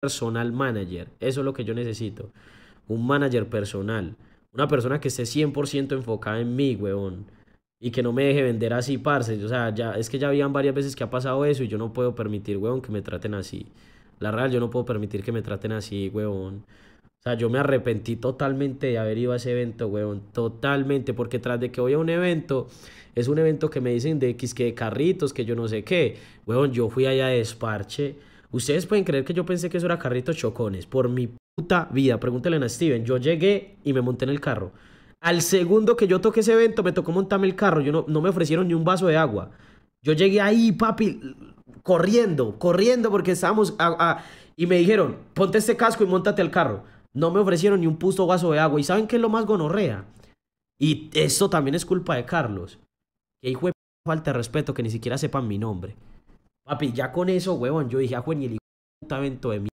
personal manager. Eso es lo que yo necesito. Un manager personal. Una persona que esté 100% enfocada en mí, weón. Y que no me deje vender así, parce. O sea, ya, es que ya habían varias veces que ha pasado eso y yo no puedo permitir, weón, que me traten así. La real, yo no puedo permitir que me traten así, weón. O sea, yo me arrepentí totalmente de haber ido a ese evento, weón. Totalmente. Porque tras de que voy a un evento, es un evento que me dicen de X que de carritos, que yo no sé qué. Weón, yo fui allá de desparche Ustedes pueden creer que yo pensé que eso era carrito chocones. Por mi puta vida. Pregúntenle a Steven. Yo llegué y me monté en el carro. Al segundo que yo toqué ese evento, me tocó montarme el carro. Yo no, me ofrecieron ni un vaso de agua. Yo llegué ahí, papi, corriendo, corriendo porque estábamos... y me dijeron, ponte este casco y montate al carro. No me ofrecieron ni un puto vaso de agua. ¿Y saben qué es lo más gonorrea? Y esto también es culpa de Carlos. Que hijo de falta de respeto que ni siquiera sepan mi nombre. Papi, ya con eso, huevón, yo dije, ah, Juan, el puta de mierda.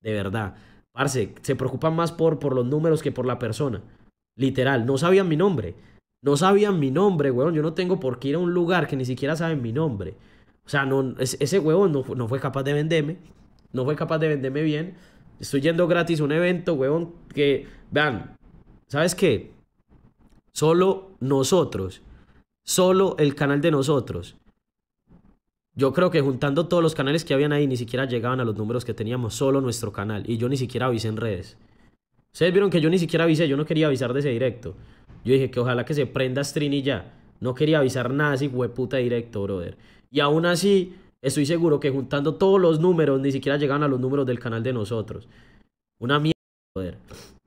De verdad. Parce, se preocupan más por, por los números que por la persona. Literal, no sabían mi nombre. No sabían mi nombre, huevón. Yo no tengo por qué ir a un lugar que ni siquiera saben mi nombre. O sea, no, ese huevón no, no fue capaz de venderme. No fue capaz de venderme bien. Estoy yendo gratis a un evento, huevón, que... Vean, ¿sabes qué? Solo nosotros. Solo el canal de nosotros yo creo que juntando todos los canales que habían ahí ni siquiera llegaban a los números que teníamos, solo nuestro canal. Y yo ni siquiera avisé en redes. Ustedes vieron que yo ni siquiera avisé, yo no quería avisar de ese directo. Yo dije que ojalá que se prenda stream y ya. No quería avisar nada así, hueputa directo, brother. Y aún así, estoy seguro que juntando todos los números, ni siquiera llegaban a los números del canal de nosotros. Una mierda, brother.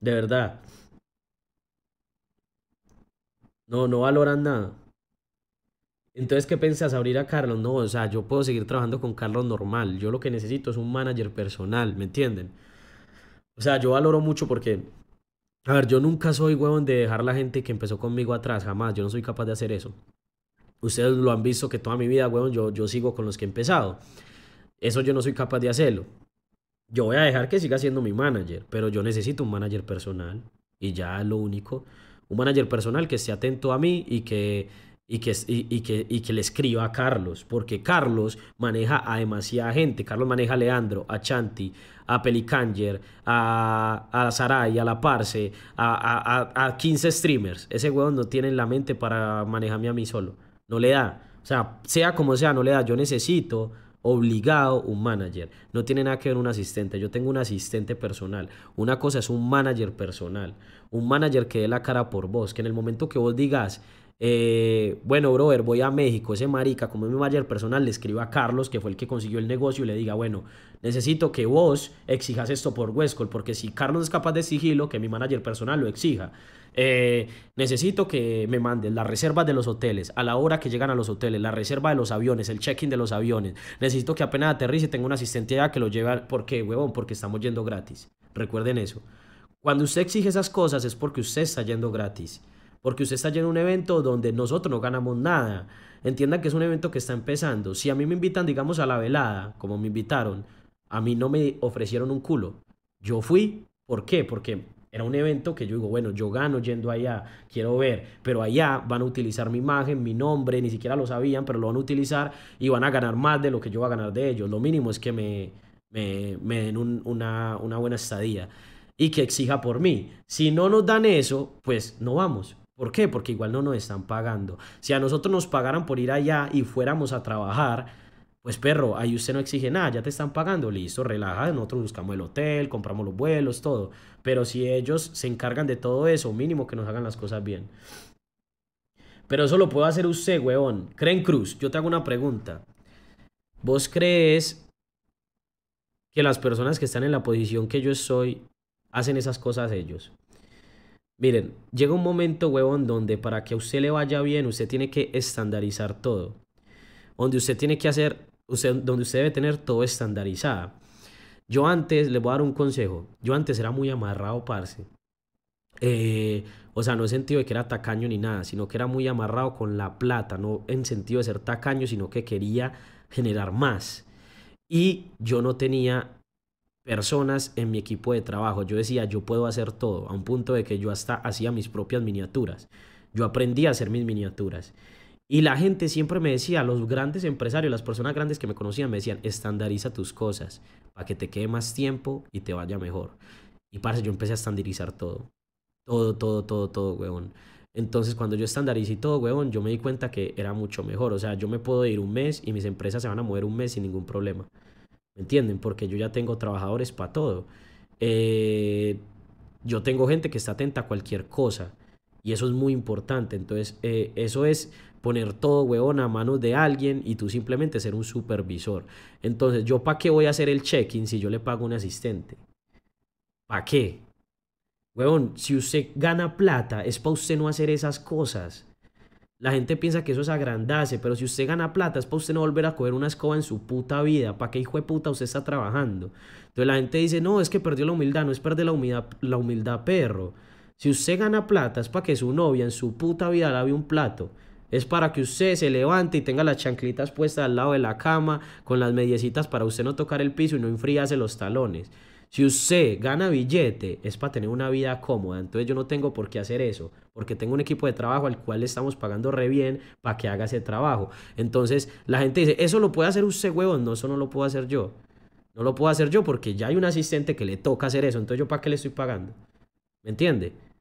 De verdad. No, no valoran nada. Entonces, ¿qué pensás abrir a Carlos? No, o sea, yo puedo seguir trabajando con Carlos normal. Yo lo que necesito es un manager personal, ¿me entienden? O sea, yo valoro mucho porque, a ver, yo nunca soy huevón de dejar la gente que empezó conmigo atrás, jamás. Yo no soy capaz de hacer eso. Ustedes lo han visto que toda mi vida, huevón, yo, yo sigo con los que he empezado. Eso yo no soy capaz de hacerlo. Yo voy a dejar que siga siendo mi manager, pero yo necesito un manager personal. Y ya lo único. Un manager personal que esté atento a mí y que y que, y, que, que le escriba a Carlos, porque Carlos maneja a demasiada gente. Carlos maneja a Leandro, a Chanti, a Pelicanger, a, a Saray, a La Parse, a, 15 streamers. Ese huevo no tiene la mente para manejarme a mí solo. No le da. O sea, sea como sea, no le da. Yo necesito obligado un manager. No tiene nada que ver un asistente. Yo tengo un asistente personal. Una cosa es un manager personal. Un manager que dé la cara por vos. Que en el momento que vos digas, eh, bueno, brother, voy a México, ese marica, como es mi manager personal, le escriba a Carlos, que fue el que consiguió el negocio, y le diga, bueno, necesito que vos exijas esto por Westcold porque si Carlos es capaz de exigirlo, que mi manager personal lo exija. Eh, necesito que me manden las reservas de los hoteles, a la hora que llegan a los hoteles, la reserva de los aviones, el check-in de los aviones. Necesito que apenas aterrice tenga una asistente que lo lleve. Al... ¿Por qué, huevón? Porque estamos yendo gratis. Recuerden eso. Cuando usted exige esas cosas es porque usted está yendo gratis porque usted está yendo en un evento donde nosotros no ganamos nada. Entienda que es un evento que está empezando. Si a mí me invitan, digamos, a la velada, como me invitaron, a mí no me ofrecieron un culo. Yo fui, ¿por qué? Porque era un evento que yo digo, bueno, yo gano yendo allá, quiero ver, pero allá van a utilizar mi imagen, mi nombre, ni siquiera lo sabían, pero lo van a utilizar y van a ganar más de lo que yo voy a ganar de ellos. Lo mínimo es que me, me, den una, una buena estadía y que exija por mí. Si no nos dan eso, pues no vamos. ¿Por qué? Porque igual no nos están pagando. Si a nosotros nos pagaran por ir allá y fuéramos a trabajar, pues perro, ahí usted no exige nada, ya te están pagando, listo, relaja, nosotros buscamos el hotel, compramos los vuelos, todo. Pero si ellos se encargan de todo eso, mínimo que nos hagan las cosas bien. Pero eso lo puede hacer usted, weón. Creen Cruz, yo te hago una pregunta. ¿Vos crees que las personas que están en la posición que yo soy hacen esas cosas ellos? Miren, llega un momento, huevón, donde para que a usted le vaya bien, usted tiene que estandarizar todo. Donde usted tiene que hacer, usted, donde usted debe tener todo estandarizado. Yo antes, les voy a dar un consejo. Yo antes era muy amarrado, parce. Eh, o sea, no en sentido de que era tacaño ni nada, sino que era muy amarrado con la plata. No en sentido de ser tacaño, sino que quería generar más. Y yo no tenía personas en mi equipo de trabajo. Yo decía, yo puedo hacer todo, a un punto de que yo hasta hacía mis propias miniaturas. Yo aprendí a hacer mis miniaturas. Y la gente siempre me decía, los grandes empresarios, las personas grandes que me conocían, me decían, estandariza tus cosas para que te quede más tiempo y te vaya mejor. Y parce, yo empecé a estandarizar todo. Todo, todo, todo, todo, huevón. Entonces, cuando yo estandaricé todo, huevón, yo me di cuenta que era mucho mejor. O sea, yo me puedo ir un mes y mis empresas se van a mover un mes sin ningún problema. ¿Me entienden? Porque yo ya tengo trabajadores para todo. Eh, yo tengo gente que está atenta a cualquier cosa. Y eso es muy importante. Entonces, eh, eso es poner todo, huevón, a manos de alguien y tú simplemente ser un supervisor. Entonces, ¿yo para qué voy a hacer el check-in si yo le pago un asistente? ¿Para qué? Huevón, si usted gana plata, es para usted no hacer esas cosas. La gente piensa que eso es agrandarse, pero si usted gana plata es para usted no volver a coger una escoba en su puta vida. ¿Para qué hijo de puta usted está trabajando? Entonces la gente dice, no, es que perdió la humildad, no es perder la humildad, la humildad perro. Si usted gana plata es para que su novia en su puta vida lave un plato. Es para que usted se levante y tenga las chanclitas puestas al lado de la cama, con las mediecitas para usted no tocar el piso y no enfríase los talones. Si usted gana billete, es para tener una vida cómoda. Entonces yo no tengo por qué hacer eso, porque tengo un equipo de trabajo al cual le estamos pagando re bien para que haga ese trabajo. Entonces la gente dice, eso lo puede hacer usted, huevón. No, eso no lo puedo hacer yo. No lo puedo hacer yo porque ya hay un asistente que le toca hacer eso. Entonces yo para qué le estoy pagando. ¿Me entiende?